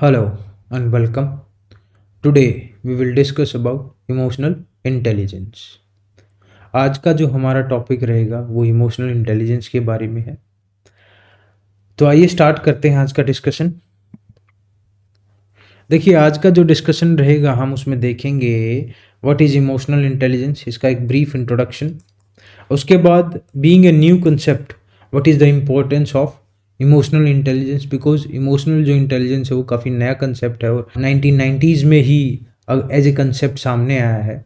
Hello and welcome. Today we will discuss about emotional intelligence. आज का जो हमारा टॉपिक रहेगा वो इमोशनल इंटेलिजेंस के बारे में है तो आइए स्टार्ट करते हैं आज का डिस्कशन देखिए आज का जो डिस्कशन रहेगा हम उसमें देखेंगे व्हाट इज़ इमोशनल इंटेलिजेंस इसका एक ब्रीफ इंट्रोडक्शन उसके बाद being a new concept what is the importance of emotional intelligence because emotional जो इंटेलिजेंस है वो काफ़ी नया कंसेप्ट है और नाइनटीन नाइन्टीज़ में ही एज ए कंसेप्ट सामने आया है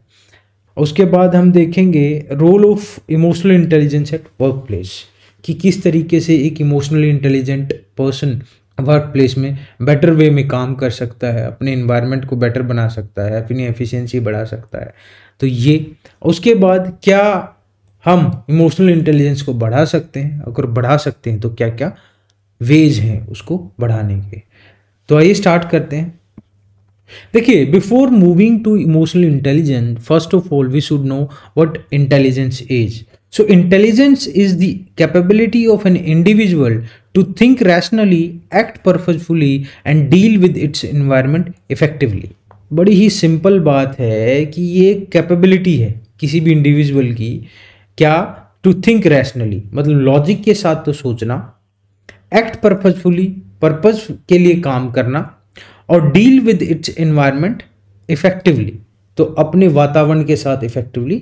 उसके बाद हम देखेंगे role of emotional intelligence at work place कि किस तरीके से एक emotional intelligent person work place में बेटर वे में काम कर सकता है अपने इन्वायरमेंट को बेटर बना सकता है अपनी एफिशिएंसी बढ़ा सकता है तो ये उसके बाद क्या हम इमोशनल इंटेलिजेंस को बढ़ा सकते हैं अगर बढ़ा सकते हैं तो क्या क्या वेज हैं उसको बढ़ाने के तो आइए स्टार्ट करते हैं देखिए before moving to emotional intelligence first of all we should know what intelligence is so intelligence is the capability of an individual to think rationally act purposefully and deal with its environment effectively बड़ी ही simple बात है कि ये capability है किसी भी individual की क्या टू थिंक रैशनली मतलब लॉजिक के साथ तो सोचना एक्ट परपजफुली पर्पज के लिए काम करना और deal with its environment effectively तो अपने वातावरण के साथ इफेक्टिवली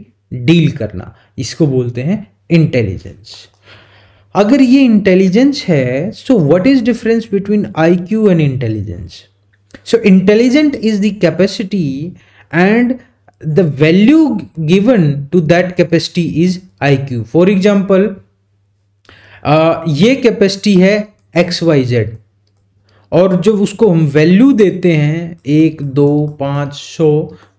डील करना इसको बोलते हैं इंटेलिजेंस अगर ये इंटेलिजेंस है so what is difference between IQ and intelligence so intelligent is the capacity and value given to that capacity is I Q for example ah, ये कैपेसिटी है एक्स वाई जेड और जब उसको हम value देते हैं एक दो पाँच सौ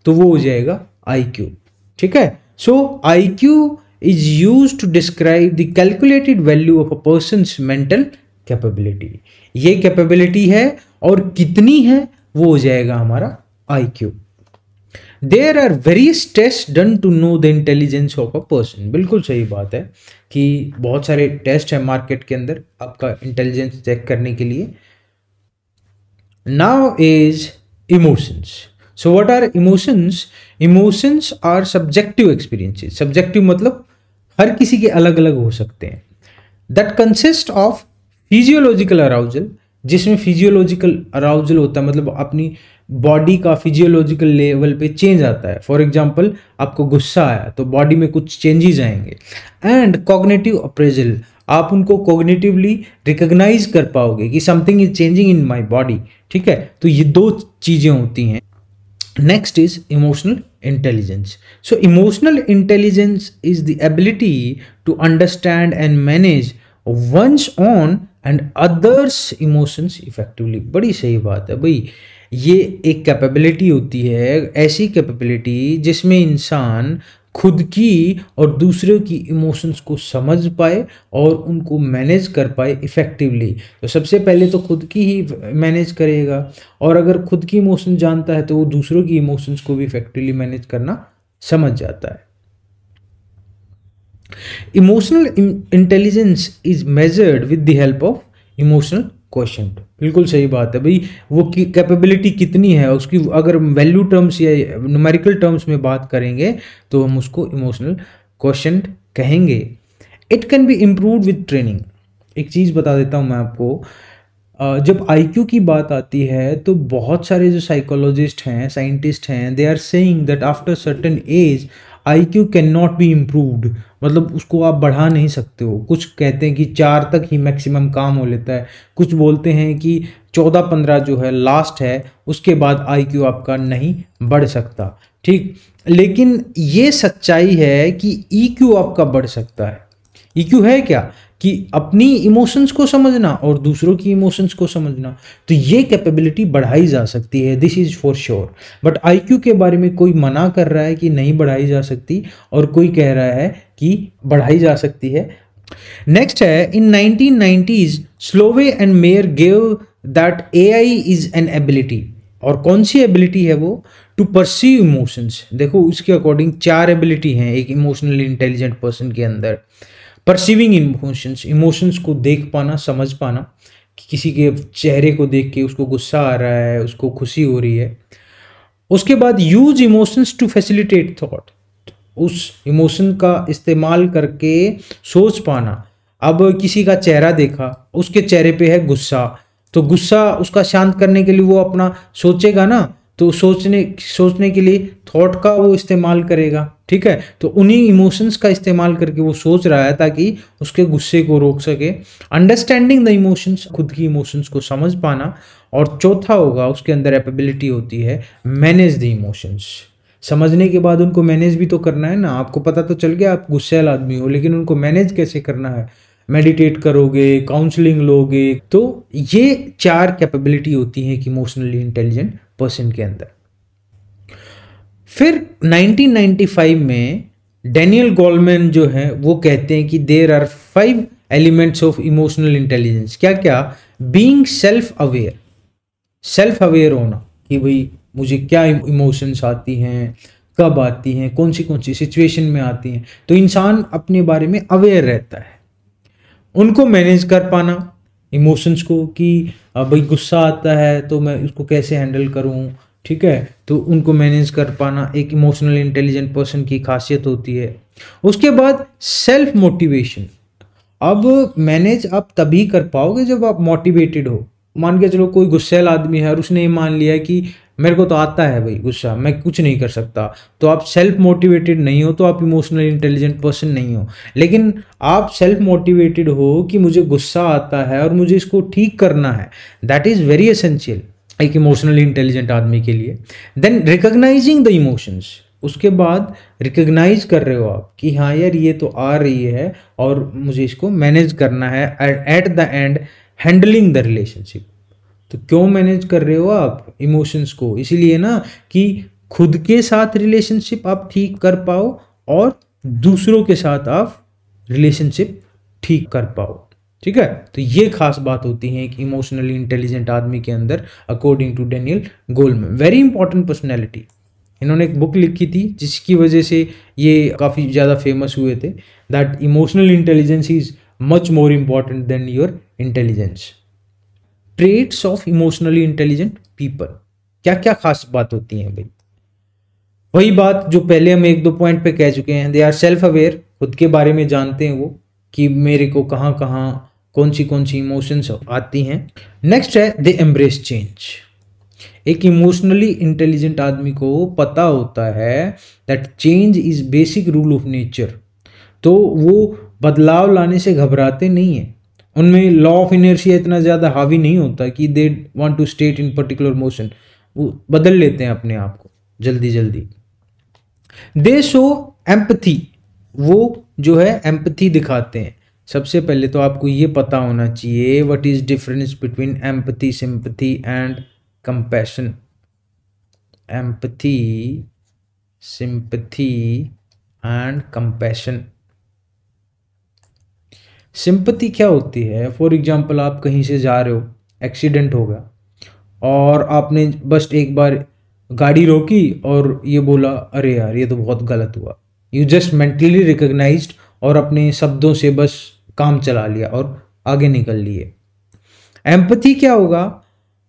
तो वो हो जाएगा आई क्यूब ठीक है so I Q is use to describe the calculated value of a person's mental capability ये कैपेबिलिटी है और कितनी है वो हो जाएगा हमारा I cube there are various test done to know the intelligence of a person बिल्कुल सही बात है कि बहुत सारे टेस्ट हैं मार्केट के अंदर आपका इंटेलिजेंस चेक करने के लिए now is emotions so what are emotions emotions are subjective experiences subjective मतलब हर किसी के अलग अलग हो सकते हैं that consist of physiological arousal जिसमें फिजियोलॉजिकल अराउजल होता है मतलब अपनी बॉडी का फिजियोलॉजिकल लेवल पे चेंज आता है फॉर एग्जांपल आपको गुस्सा आया तो बॉडी में कुछ चेंजेस आएंगे एंड कॉग्नेटिव अप्रेजल आप उनको कॉग्नेटिवली रिकॉग्नाइज कर पाओगे कि something is changing in my body ठीक है तो ये दो चीज़ें होती हैं next is emotional intelligence so emotional intelligence is the ability to understand and manage one's own and others emotions effectively बड़ी सही बात है भाई ये एक कैपेबिलिटी होती है ऐसी कैपेबिलिटी जिसमें इंसान खुद की और दूसरों की इमोशंस को समझ पाए और उनको मैनेज कर पाए इफ़ेक्टिवली तो सबसे पहले तो खुद की ही मैनेज करेगा और अगर खुद की इमोशन जानता है तो वो दूसरों की इमोशंस को भी इफ़ेक्टिवली मैनेज करना समझ जाता है emotional intelligence is measured with the help of emotional question बिल्कुल सही बात है भाई वो की कैपेबिलिटी कितनी है उसकी अगर वैल्यू टर्म्स या न्यूमेरिकल टर्म्स में बात करेंगे तो हम उसको इमोशनल क्वेश्चन कहेंगे it can be improve with training एक चीज़ बता देता हूँ मैं आपको जब आईक्यू की बात आती है तो बहुत सारे जो साइकोलॉजिस्ट हैं साइंटिस्ट हैं they are saying that after certain age I Q can not be improved मतलब उसको आप बढ़ा नहीं सकते हो कुछ कहते हैं कि चार तक ही मैक्सिमम काम हो लेता है कुछ बोलते हैं कि चौदह पंद्रह जो है लास्ट है उसके बाद आई क्यू आपका नहीं बढ़ सकता ठीक लेकिन ये सच्चाई है कि ई e क्यू आपका बढ़ सकता है ईक्यू है क्या कि अपनी इमोशंस को समझना और दूसरों की इमोशंस को समझना तो ये कैपेबिलिटी बढ़ाई जा सकती है this is for sure but I के बारे में कोई मना कर रहा है कि नहीं बढ़ाई जा सकती और कोई कह रहा है कि बढ़ाई जा सकती है नेक्स्ट है in 1990s Salovey and Mayer gave that AI is an ability और कौन सी एबिलिटी है वो टू परसीव इमोशंस देखो उसके अकॉर्डिंग चार एबिलिटी हैं एक इमोशनली इंटेलिजेंट पर्सन के अंदर परसीविंग इमोशंस इमोशंस को देख पाना समझ पाना कि किसी के चेहरे को देख के उसको गुस्सा आ रहा है उसको खुशी हो रही है उसके बाद use emotions to facilitate thought उस इमोशन का इस्तेमाल करके सोच पाना अब किसी का चेहरा देखा उसके चेहरे पे है गुस्सा तो गुस्सा उसका शांत करने के लिए वो अपना सोचेगा ना तो सोचने सोचने के लिए थॉट का वो इस्तेमाल करेगा ठीक है तो उन्हीं इमोशंस का इस्तेमाल करके वो सोच रहा है ताकि उसके गुस्से को रोक सके अंडरस्टैंडिंग द इमोशंस खुद की इमोशंस को समझ पाना और चौथा होगा उसके अंदर एपेबिलिटी होती है मैनेज द इमोशंस समझने के बाद उनको मैनेज भी तो करना है ना आपको पता तो चल गया आप गुस्सेल आदमी हो लेकिन उनको मैनेज कैसे करना है मेडिटेट करोगे काउंसलिंग लोगे तो ये चार कैपेबिलिटी होती है एक इमोशनली इंटेलिजेंट परसेंट के अंदर फिर 1995 में डेनियल गोलमैन जो है वो कहते हैं कि there are five elements of emotional intelligence क्या क्या being self aware self aware होना कि भाई मुझे क्या इमोशंस आती हैं कब आती हैं कौन सी कौन सी सिचुएशन में आती हैं तो इंसान अपने बारे में अवेयर रहता है उनको मैनेज कर पाना इमोशंस को कि भाई गुस्सा आता है तो मैं उसको कैसे हैंडल करूँ ठीक है तो उनको मैनेज कर पाना एक इमोशनल इंटेलिजेंट पर्सन की खासियत होती है उसके बाद सेल्फ मोटिवेशन अब मैनेज आप तभी कर पाओगे जब आप मोटिवेटेड हो मान के चलो कोई गुस्सेल आदमी है और उसने ये मान लिया कि मेरे को तो आता है भाई गुस्सा मैं कुछ नहीं कर सकता तो आप सेल्फ मोटिवेटेड नहीं हो तो आप इमोशनल इंटेलिजेंट पर्सन नहीं हो लेकिन आप सेल्फ मोटिवेटेड हो कि मुझे गुस्सा आता है और मुझे इसको ठीक करना है दैट इज़ वेरी असेंशियल एक इमोशनली इंटेलिजेंट आदमी के लिए देन रिकोगनाइजिंग द इमोशंस उसके बाद रिकग्नाइज कर रहे हो आप कि हाँ यार ये तो आ रही है और मुझे इसको मैनेज करना है at the end handling the relationship तो क्यों मैनेज कर रहे हो आप इमोशंस को इसीलिए ना कि खुद के साथ रिलेशनशिप आप ठीक कर पाओ और दूसरों के साथ आप रिलेशनशिप ठीक कर पाओ ठीक है तो ये खास बात होती है एक इमोशनली इंटेलिजेंट आदमी के अंदर according to Daniel Goldman very important personality इन्होंने एक बुक लिखी थी जिसकी वजह से ये काफ़ी ज़्यादा फेमस हुए थे that emotional intelligence is much more important than your intelligence traits of emotionally intelligent people क्या क्या खास बात होती है भाई वही बात जो पहले हम एक दो पॉइंट पे कह चुके हैं दे आर सेल्फ अवेयर खुद के बारे में जानते हैं वो कि मेरे को कहाँ कहाँ कौन सी कौन सी इमोशंस आती हैं नेक्स्ट है दे एम्ब्रेस चेंज एक इमोशनली इंटेलिजेंट आदमी को पता होता है that change is basic rule of nature तो वो बदलाव लाने से घबराते नहीं हैं उनमें लॉ ऑफ इनर्शिया इतना ज़्यादा हावी नहीं होता कि they want to state in particular motion वो बदल लेते हैं अपने आप को जल्दी जल्दी दे शो एम्पथी वो जो है एम्पथी दिखाते हैं सबसे पहले तो आपको ये पता होना चाहिए what is difference between empathy sympathy and compassion empathy sympathy and compassion sympathy क्या होती है फॉर एग्ज़ाम्पल आप कहीं से जा रहे हो एक्सीडेंट हो गया और आपने बस एक बार गाड़ी रोकी और ये बोला अरे यार ये तो बहुत गलत हुआ यू जस्ट मेंटली रिकग्नाइज और अपने शब्दों से बस काम चला लिया और आगे निकल लिए एम्पथी क्या होगा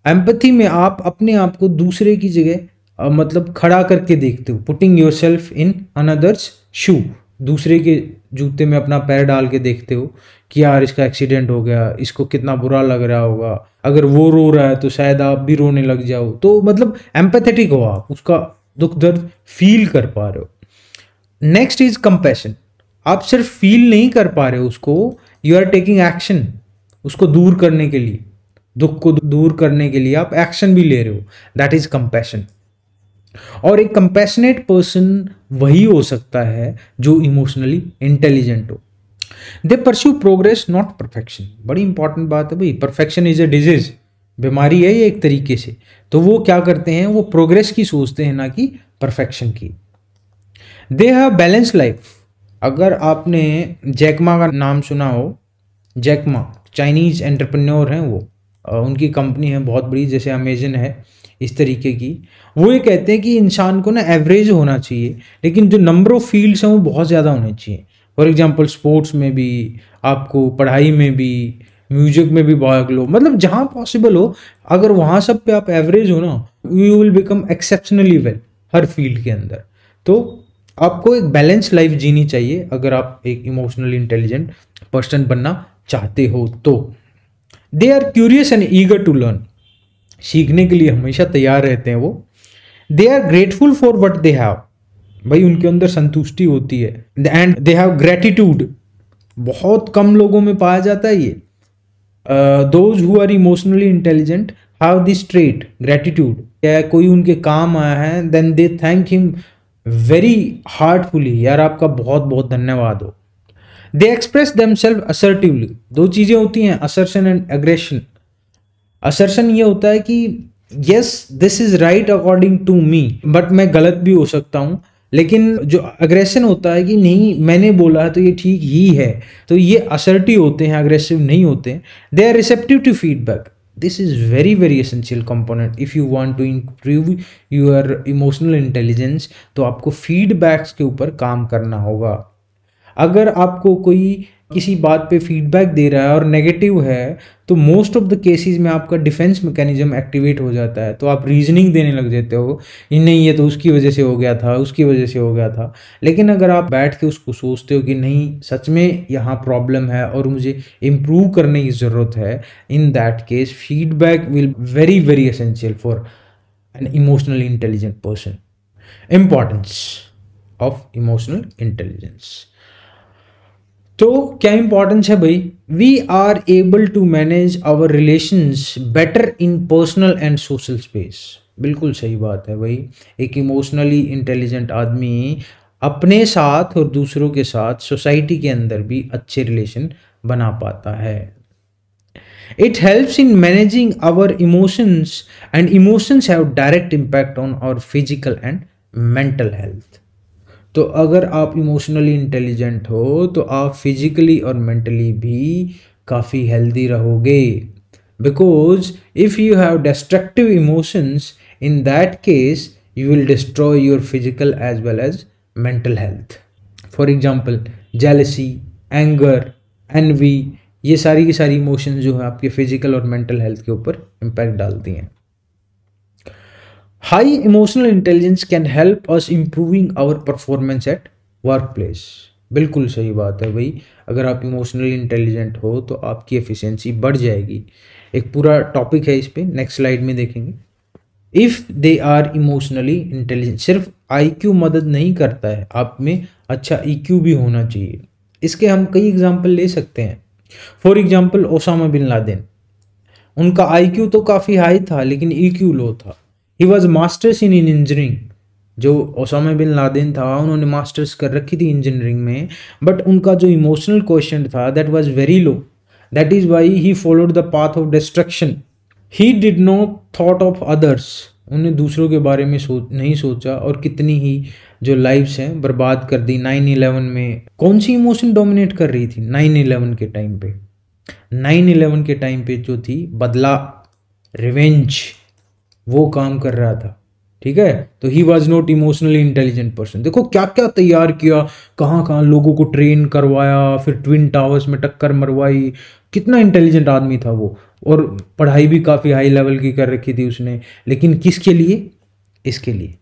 एम्पथी में आप अपने आप को दूसरे की जगह मतलब खड़ा करके देखते हो putting your self in another's shoe दूसरे के जूते में अपना पैर डाल के देखते हो कि यार इसका एक्सीडेंट हो गया इसको कितना बुरा लग रहा होगा अगर वो रो रहा है तो शायद आप भी रोने लग जाओ तो मतलब एम्पैथेटिक हो आप उसका दुख दर्द फील कर पा रहे हो नेक्स्ट इज कंपैशन आप सिर्फ फील नहीं कर पा रहे हो उसको यू आर टेकिंग एक्शन उसको दूर करने के लिए दुख को दूर करने के लिए आप एक्शन भी ले रहे हो दैट इज कंपैशन और एक कंपैशनेट पर्सन वही हो सकता है जो इमोशनली इंटेलिजेंट हो they pursue progress not perfection बड़ी इंपॉर्टेंट बात है भाई परफेक्शन इज अ डिजीज बीमारी है ये एक तरीके से तो वो क्या करते हैं वो प्रोग्रेस की सोचते हैं ना कि परफेक्शन की दे हैव बैलेंस लाइफ अगर आपने जैकमा का नाम सुना हो जैकमा चाइनीज एंटरप्रेन्योर हैं वो उनकी कंपनी है बहुत बड़ी जैसे अमेजन है इस तरीके की वो ये कहते हैं कि इंसान को ना एवरेज होना चाहिए लेकिन जो नंबर ऑफ़ फील्ड्स हैं वो बहुत ज़्यादा होने चाहिए फॉर एग्ज़ाम्पल स्पोर्ट्स में भी आपको पढ़ाई में भी म्यूजिक में भी भाग लो मतलब जहाँ पॉसिबल हो अगर वहाँ सब पे आप एवरेज हो ना you will become exceptionally well हर फील्ड के अंदर तो आपको एक बैलेंस लाइफ जीनी चाहिए अगर आप एक इमोशनली इंटेलिजेंट पर्सन बनना चाहते हो तो they are curious and eager to learn सीखने के लिए हमेशा तैयार रहते हैं वो they are grateful for what they have भाई उनके अंदर संतुष्टि होती है एंड दे हैव ग्रेटिट्यूड बहुत कम लोगों में पाया जाता है ये those who are emotionally intelligent have this trait gratitude क्या कोई उनके काम आया है then they thank him very heartfully यार आपका बहुत बहुत धन्यवाद हो they express them self assertively दो चीज़ें होती हैं असर्शन एंड एग्रेशन असर्शन ये होता है कि yes this is right according to me but मैं गलत भी हो सकता हूँ लेकिन जो अग्रेशन होता है कि नहीं मैंने बोला है तो ये ठीक ही है तो ये असर्टिव होते हैं अग्रेसिव नहीं होते they are receptive to feedback this is very very essential component if you want to improve your emotional intelligence तो आपको फीडबैक्स के ऊपर काम करना होगा अगर आपको कोई किसी बात पे फीडबैक दे रहा है और नेगेटिव है तो मोस्ट ऑफ द केसेस में आपका डिफेंस मैकेनिज्म एक्टिवेट हो जाता है तो आप रीजनिंग देने लग जाते हो नहीं ये तो उसकी वजह से हो गया था उसकी वजह से हो गया था लेकिन अगर आप बैठ के उसको सोचते हो कि नहीं सच में यहाँ प्रॉब्लम है और मुझे इम्प्रूव करने की ज़रूरत है in that case feedback will very very essential for an emotional intelligent person importance of emotional intelligence तो क्या इंपॉर्टेंस है भाई we are able to manage our relations better in personal and social space बिल्कुल सही बात है भाई एक इमोशनली इंटेलिजेंट आदमी अपने साथ और दूसरों के साथ सोसाइटी के अंदर भी अच्छे रिलेशन बना पाता है it helps in managing our emotions and emotions have direct impact on our physical and mental health तो अगर आप इमोशनली इंटेलिजेंट हो तो आप फिजिकली और मेंटली भी काफ़ी हेल्दी रहोगे because if you have destructive emotions in that case you will destroy your physical as well as mental health for example jealousy anger envy ये सारी की सारी इमोशंस जो है आपके फिजिकल और मेंटल हेल्थ के ऊपर इम्पैक्ट डालती हैं high emotional intelligence can help us improving our performance at work place बिल्कुल सही बात है भाई अगर आप इमोशनली इंटेलिजेंट हो तो आपकी एफिशिएंसी बढ़ जाएगी एक पूरा टॉपिक है इस पर नेक्स्ट स्लाइड में देखेंगे if they are emotionally intelligent सिर्फ क्यू मदद नहीं करता है आप में अच्छा क्यू e भी होना चाहिए इसके हम कई एग्जाम्पल ले सकते हैं for example Osama bin Laden उनका क्यू तो काफ़ी हाई था लेकिन क्यू e लो था he was masters in in engineering जो ओसामा बिन लादेन था उन्होंने मास्टर्स कर रखी थी इंजीनियरिंग में बट उनका जो इमोशनल क्वेश्चन था that was very low that is why he followed the path of destruction he did not thought of others उन्हें दूसरों के बारे में सोच नहीं सोचा और कितनी ही जो लाइफ्स हैं बर्बाद कर दी नाइन इलेवन में कौन सी इमोशन डोमिनेट कर रही थी नाइन इलेवन के टाइम पे नाइन इलेवन के टाइम पे जो थी बदला रिवेंज वो काम कर रहा था ठीक है तो he was not emotionally intelligent person देखो क्या क्या तैयार किया कहाँ कहाँ लोगों को ट्रेन करवाया फिर ट्विन टावर्स में टक्कर मरवाई कितना इंटेलिजेंट आदमी था वो और पढ़ाई भी काफ़ी हाई लेवल की कर रखी थी उसने लेकिन किसके लिए इसके लिए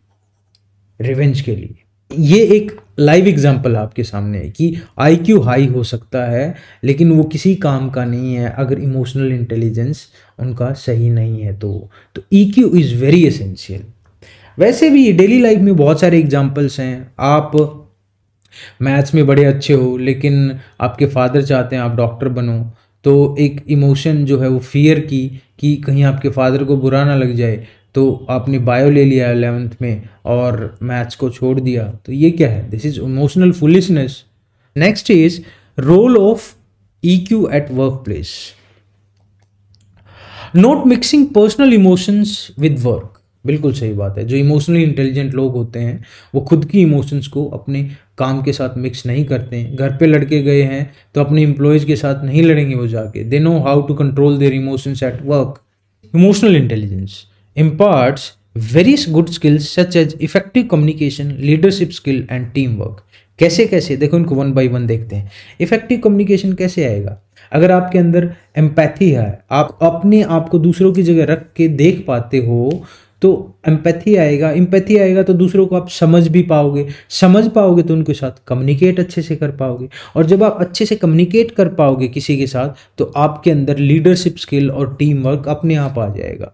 रिवेंज के लिए ये एक लाइव एग्जाम्पल आपके सामने है कि आईक्यू हाई हो सकता है लेकिन वो किसी काम का नहीं है अगर इमोशनल इंटेलिजेंस उनका सही नहीं है तो तो ईक्यू इज़ वेरी एसेंशियल वैसे भी डेली लाइफ में बहुत सारे एग्जाम्पल्स हैं आप मैथ्स में बड़े अच्छे हो लेकिन आपके फादर चाहते हैं आप डॉक्टर बनो तो एक इमोशन जो है वो फियर की कि कहीं आपके फादर को बुरा ना लग जाए तो आपने बायो ले लिया एलेवेंथ में और मैथ्स को छोड़ दिया तो ये क्या है this is emotional foolishness next is role of EQ at work place not mixing personal emotions with work बिल्कुल सही बात है जो इमोशनली इंटेलिजेंट लोग होते हैं वो खुद की इमोशंस को अपने काम के साथ मिक्स नहीं करते हैं घर पे लड़के गए हैं तो अपने इम्प्लॉयज के साथ नहीं लड़ेंगे वो जाके they know how to control their emotions at work emotional intelligence imparts various good skills such as effective communication leadership skill and teamwork कैसे कैसे देखो इनको वन बाई वन देखते हैं इफेक्टिव कम्युनिकेशन कैसे आएगा अगर आपके अंदर एम्पैथी है आप अपने आप को दूसरों की जगह रख के देख पाते हो तो एम्पैथी आएगा एम्पैथी आएगा तो दूसरों को आप समझ भी पाओगे समझ पाओगे तो उनके साथ कम्युनिकेट अच्छे से कर पाओगे और जब आप अच्छे से कम्युनिकेट कर पाओगे किसी के साथ तो आपके अंदर लीडरशिप स्किल और टीम वर्क अपने आप आ जाएगा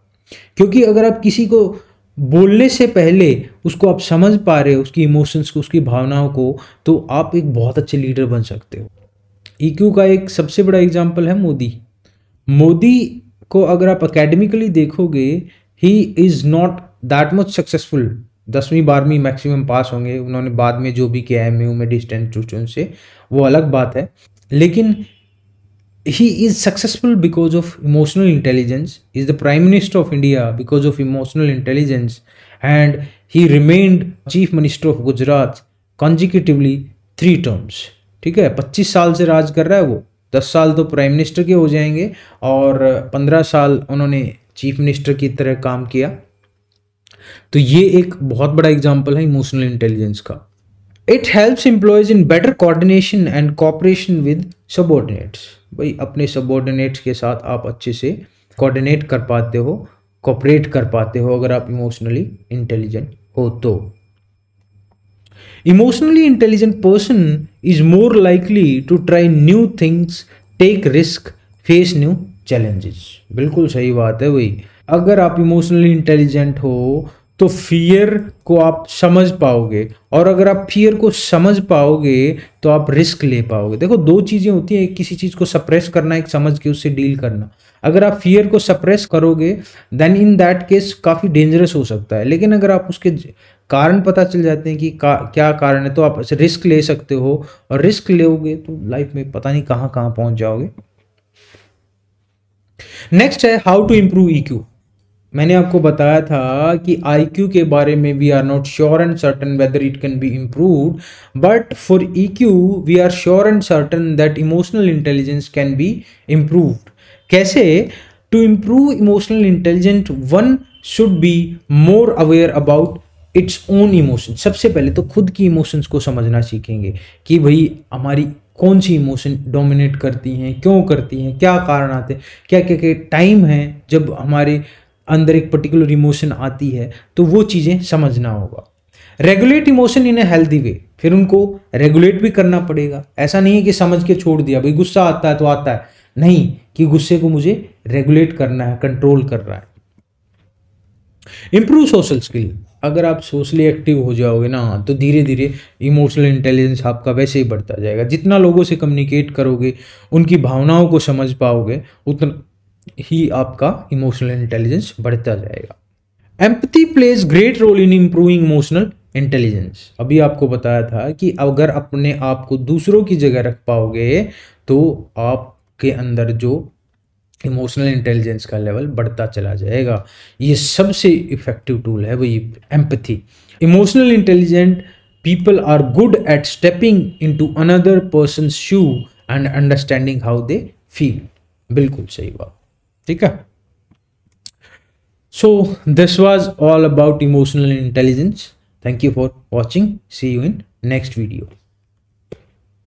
क्योंकि अगर आप किसी को बोलने से पहले उसको आप समझ पा रहे हो उसकी इमोशंस को उसकी भावनाओं को तो आप एक बहुत अच्छे लीडर बन सकते हो ईक्यू e का एक सबसे बड़ा एग्जाम्पल है मोदी मोदी को अगर आप अकेडमिकली देखोगे he is not that much successful दसवीं बारहवीं मैक्सिमम पास होंगे उन्होंने बाद में जो भी किया है एम में डिस्टेंट से वो अलग बात है लेकिन he is successful because of emotional intelligence he is the prime minister of india because of emotional intelligence and he remained chief minister of gujarat consecutively three terms ठीक है 25 साल से राज कर रहा है वो 10 साल तो प्राइम मिनिस्टर के हो जाएंगे और 15 साल उन्होंने चीफ मिनिस्टर की तरह काम किया तो ये एक बहुत बड़ा एग्जाम्पल है इमोशनल इंटेलिजेंस का it helps employees in better coordination and cooperation with subordinates भाई अपने सबॉर्डिनेट्स के साथ आप अच्छे से कोऑर्डिनेट कर पाते हो कॉपरेट कर पाते हो अगर आप इमोशनली इंटेलिजेंट हो तो emotionally intelligent person is more likely to try new things take risk face new challenges बिल्कुल सही बात है वही अगर आप इमोशनली इंटेलिजेंट हो तो फियर को आप समझ पाओगे और अगर आप फियर को समझ पाओगे तो आप रिस्क ले पाओगे देखो दो चीज़ें होती हैं एक किसी चीज़ को सप्रेस करना एक समझ के उससे डील करना अगर आप फियर को सप्रेस करोगे देन इन दैट केस काफ़ी डेंजरस हो सकता है लेकिन अगर आप उसके कारण पता चल जाते हैं कि का, क्या कारण है तो आप रिस्क ले सकते हो और रिस्क लोगे तो लाइफ में पता नहीं कहाँ कहाँ पहुँच जाओगे नेक्स्ट है हाउ टू इम्प्रूव ई मैंने आपको बताया था कि आई के बारे में we are not sure and certain whether it can be improve but for E Q we are sure and certain that emotional intelligence can be improve कैसे to improve emotional intelligent one should be more aware about its own emotion सबसे पहले तो खुद की emotions को समझना सीखेंगे कि भाई हमारी कौन सी इमोशन डोमिनेट करती हैं क्यों करती हैं क्या कारण आते हैं क्या क्या क्या टाइम है जब हमारे अंदर एक पर्टिकुलर इमोशन आती है तो वो चीज़ें समझना होगा regulate emotion in a healthy way फिर उनको रेगुलेट भी करना पड़ेगा ऐसा नहीं है कि समझ के छोड़ दिया भाई गुस्सा आता है तो आता है नहीं कि गुस्से को मुझे रेगुलेट करना है कंट्रोल करना है इंप्रूव सोशल स्किल अगर आप सोशली एक्टिव हो जाओगे ना तो धीरे धीरे इमोशनल इंटेलिजेंस आपका वैसे ही बढ़ता जाएगा जितना लोगों से कम्युनिकेट करोगे उनकी भावनाओं को समझ पाओगे उतना ही आपका इमोशनल इंटेलिजेंस बढ़ता जाएगा empathy plays great role in improving emotional intelligence अभी आपको बताया था कि अगर अपने आप को दूसरों की जगह रख पाओगे तो आपके अंदर जो इमोशनल इंटेलिजेंस का लेवल बढ़ता चला जाएगा ये सबसे इफेक्टिव टूल है वही empathy emotional intelligent people are good at stepping in to another person shoe and understanding how they feel बिल्कुल सही बात ठीक so this was all about emotional intelligence thank you for watching see you in next video